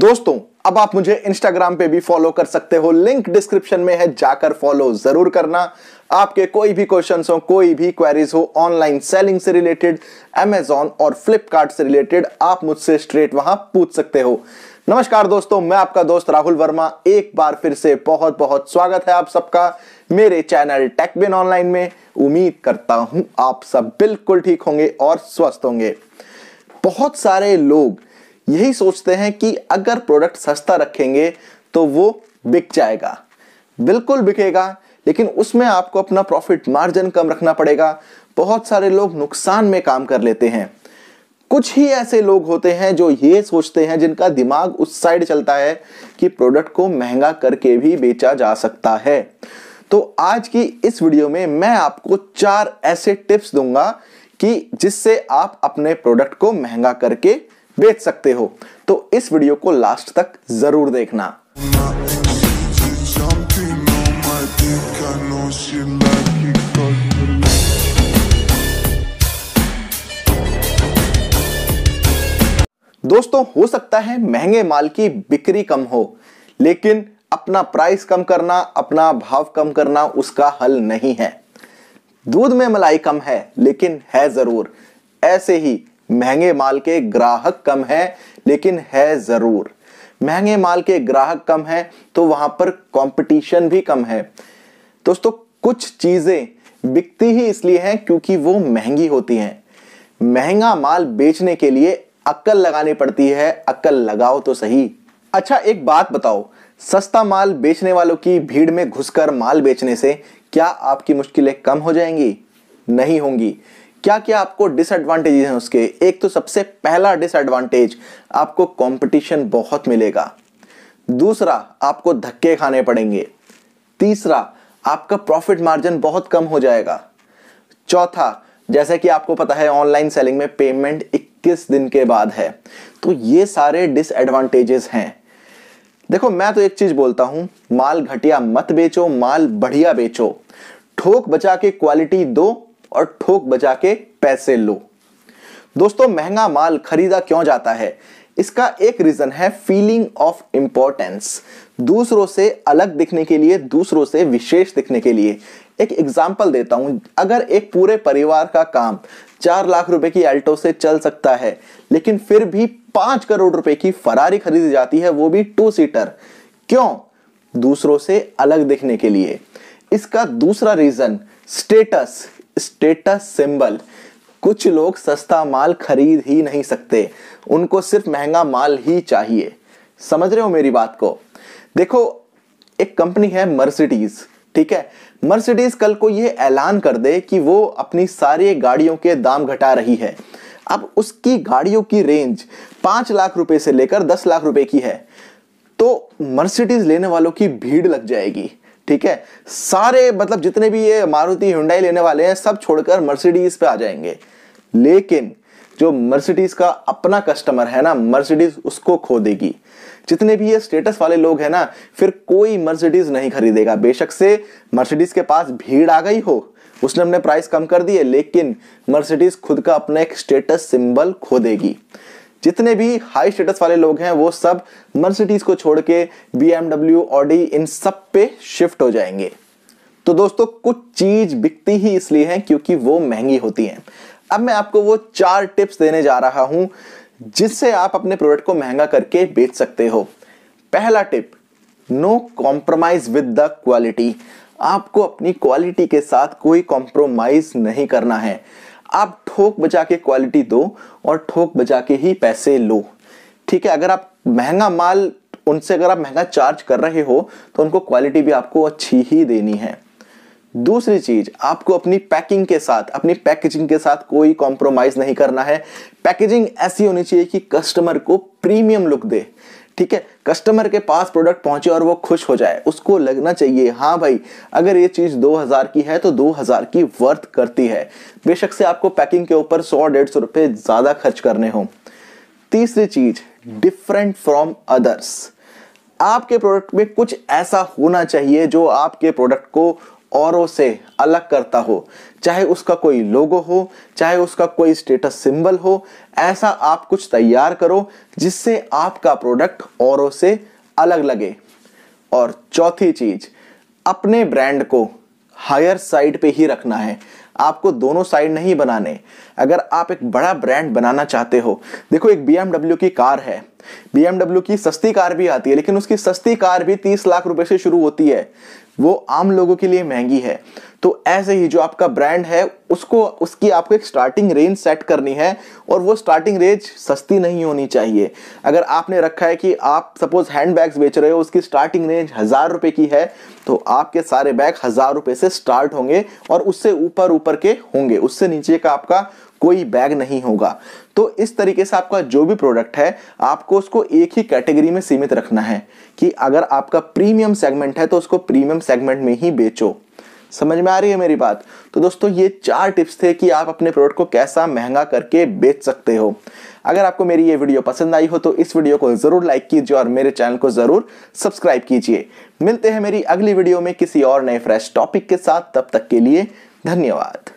दोस्तों अब आप मुझे इंस्टाग्राम पे भी फॉलो कर सकते हो लिंक डिस्क्रिप्शन में है जाकर फॉलो जरूर करना आपके कोई भी क्वेश्चन हो कोई भी क्वेरीज हो ऑनलाइन सेलिंग से रिलेटेड अमेजोन और फ्लिपकार्ट से रिलेटेड आप मुझसे स्ट्रेट वहां पूछ सकते हो नमस्कार दोस्तों मैं आपका दोस्त राहुल वर्मा एक बार फिर से बहुत बहुत स्वागत है आप सबका मेरे चैनल टेकबिन ऑनलाइन में उम्मीद करता हूं आप सब बिल्कुल ठीक होंगे और स्वस्थ होंगे बहुत सारे लोग यही सोचते हैं कि अगर प्रोडक्ट सस्ता रखेंगे तो वो बिक जाएगा बिल्कुल बिकेगा लेकिन उसमें आपको अपना प्रॉफिट मार्जिन कम रखना पड़ेगा बहुत सारे लोग नुकसान में काम कर लेते हैं कुछ ही ऐसे लोग होते हैं जो ये सोचते हैं जिनका दिमाग उस साइड चलता है कि प्रोडक्ट को महंगा करके भी बेचा जा सकता है तो आज की इस वीडियो में मैं आपको चार ऐसे टिप्स दूंगा कि जिससे आप अपने प्रोडक्ट को महंगा करके बेच सकते हो तो इस वीडियो को लास्ट तक जरूर देखना दोस्तों हो सकता है महंगे माल की बिक्री कम हो लेकिन अपना प्राइस कम करना अपना भाव कम करना उसका हल नहीं है दूध में मलाई कम है लेकिन है जरूर ऐसे ही महंगे माल के ग्राहक कम है लेकिन है ज़रूर महंगे माल के ग्राहक कम है तो वहां पर कंपटीशन भी कम है दोस्तों कुछ चीज़ें बिकती ही इसलिए हैं क्योंकि वो महंगी होती हैं महंगा माल बेचने के लिए अक्ल लगानी पड़ती है अक्ल लगाओ तो सही अच्छा एक बात बताओ सस्ता माल बेचने वालों की भीड़ में घुसकर माल बेचने से क्या आपकी मुश्किलें कम हो जाएंगी नहीं होंगी क्या क्या आपको डिसएडवांटेजेस हैं उसके एक तो सबसे पहला डिसएडवांटेज आपको कंपटीशन बहुत मिलेगा दूसरा आपको धक्के खाने पड़ेंगे तीसरा आपका प्रॉफिट मार्जिन बहुत कम हो जाएगा चौथा जैसे कि आपको पता है ऑनलाइन सेलिंग में पेमेंट 21 दिन के बाद है तो ये सारे डिसएडवांटेजेस हैं देखो मैं तो एक चीज बोलता हूं माल घटिया मत बेचो माल बढ़िया बेचो ठोक बचा के क्वालिटी दो और ठोक बजा के पैसे लो दोस्तों महंगा माल खरीदा क्यों जाता है इसका एक रीजन है फीलिंग ऑफ इंपॉर्टेंस दूसरों से अलग दिखने के लिए दूसरों से विशेष दिखने के लिए एक एग्जाम्पल देता हूं अगर एक पूरे परिवार का काम चार लाख रुपए की अल्टो से चल सकता है लेकिन फिर भी पांच करोड़ रुपए की फरारी खरीदी जाती है वो भी टू सीटर क्यों दूसरों से अलग दिखने के लिए इसका दूसरा रीजन स्टेटस स्टेटस सिंबल कुछ लोग सस्ता माल खरीद ही नहीं सकते उनको सिर्फ महंगा माल ही चाहिए समझ रहे हो मेरी बात को देखो एक कंपनी है मर्सिडीज ठीक है मर्सिडीज कल को ये ऐलान कर दे कि वो अपनी सारी गाड़ियों के दाम घटा रही है अब उसकी गाड़ियों की रेंज पांच लाख रुपए से लेकर दस लाख रुपए की है तो मर्सिडीज लेने वालों की भीड़ लग जाएगी ठीक है सारे मतलब जितने भी ये मारुति हुंडई लेने वाले हैं सब छोड़कर मर्सिडीज पे आ जाएंगे लेकिन जो मर्सिडीज का अपना कस्टमर है ना मर्सिडीज उसको खो देगी जितने भी ये स्टेटस वाले लोग हैं ना फिर कोई मर्सिडीज नहीं खरीदेगा बेशक से मर्सिडीज के पास भीड़ आ गई हो उसने अपने प्राइस कम कर दिए लेकिन मर्सिडीज खुद का अपना एक स्टेटस सिंबल खो देगी जितने भी हाई स्टेटस वाले लोग हैं वो सब मर्सिडीज को छोड़ के बी एमडब्ल्यू ऑडी इन सब पे शिफ्ट हो जाएंगे तो दोस्तों कुछ चीज बिकती ही इसलिए है क्योंकि वो महंगी होती हैं अब मैं आपको वो चार टिप्स देने जा रहा हूं जिससे आप अपने प्रोडक्ट को महंगा करके बेच सकते हो पहला tip no compromise with the quality आपको अपनी क्वालिटी के साथ कोई कॉम्प्रोमाइज नहीं करना है आप ठोक बजा के क्वालिटी दो और ठोक बजा के ही पैसे लो ठीक है अगर आप महंगा माल उनसे अगर आप महंगा चार्ज कर रहे हो तो उनको क्वालिटी भी आपको अच्छी ही देनी है दूसरी चीज आपको अपनी पैकिंग के साथ अपनी पैकेजिंग के साथ कोई कॉम्प्रोमाइज नहीं करना है पैकेजिंग ऐसी होनी चाहिए कि कस्टमर को प्रीमियम लुक दे ठीक है कस्टमर के पास प्रोडक्ट पहुंचे और वो खुश हो जाए उसको लगना चाहिए हाँ भाई अगर ये चीज़ 2000 की है तो 2000 की वर्थ करती है बेशक से आपको पैकिंग के ऊपर सौ डेढ़ सौ रुपए ज़्यादा खर्च करने हो तीसरी चीज़ डिफरेंट फ्रॉम अदर्स आपके प्रोडक्ट में कुछ ऐसा होना चाहिए जो आपके प्रोडक्ट को औरों से अलग करता हो चाहे उसका कोई लोगो हो चाहे उसका कोई स्टेटस सिंबल हो ऐसा आप कुछ तैयार करो जिससे आपका प्रोडक्ट औरों से अलग लगे और चौथी चीज अपने ब्रांड को हायर साइड पे ही रखना है आपको दोनों साइड नहीं बनाने अगर आप एक बड़ा ब्रांड बनाना चाहते हो देखो एक बी की कार है बी की सस्ती कार भी आती है लेकिन उसकी सस्ती कार भी तीस लाख रुपए से शुरू होती है वो आम लोगों के लिए महंगी है तो ऐसे ही जो आपका ब्रांड है उसको उसकी आपको एक स्टार्टिंग रेंज सेट करनी है और वो स्टार्टिंग रेंज सस्ती नहीं होनी चाहिए अगर आपने रखा है कि आप सपोज हैंड बैग्स बेच रहे हो उसकी स्टार्टिंग रेंज हज़ार रुपये की है तो आपके सारे बैग हज़ार रुपये से स्टार्ट होंगे और उससे ऊपर ऊपर के होंगे उससे नीचे का आपका कोई बैग नहीं होगा तो इस तरीके से आपका जो भी प्रोडक्ट है आपको उसको एक ही कैटेगरी में सीमित रखना है कि अगर आपका प्रीमियम सेगमेंट है तो उसको प्रीमियम सेगमेंट में ही बेचो समझ में आ रही है मेरी बात तो दोस्तों ये चार टिप्स थे कि आप अपने प्रोडक्ट को कैसा महंगा करके बेच सकते हो अगर आपको मेरी ये वीडियो पसंद आई हो तो इस वीडियो को ज़रूर लाइक कीजिए और मेरे चैनल को ज़रूर सब्सक्राइब कीजिए मिलते हैं मेरी अगली वीडियो में किसी और नए फ्रेश टॉपिक के साथ तब तक के लिए धन्यवाद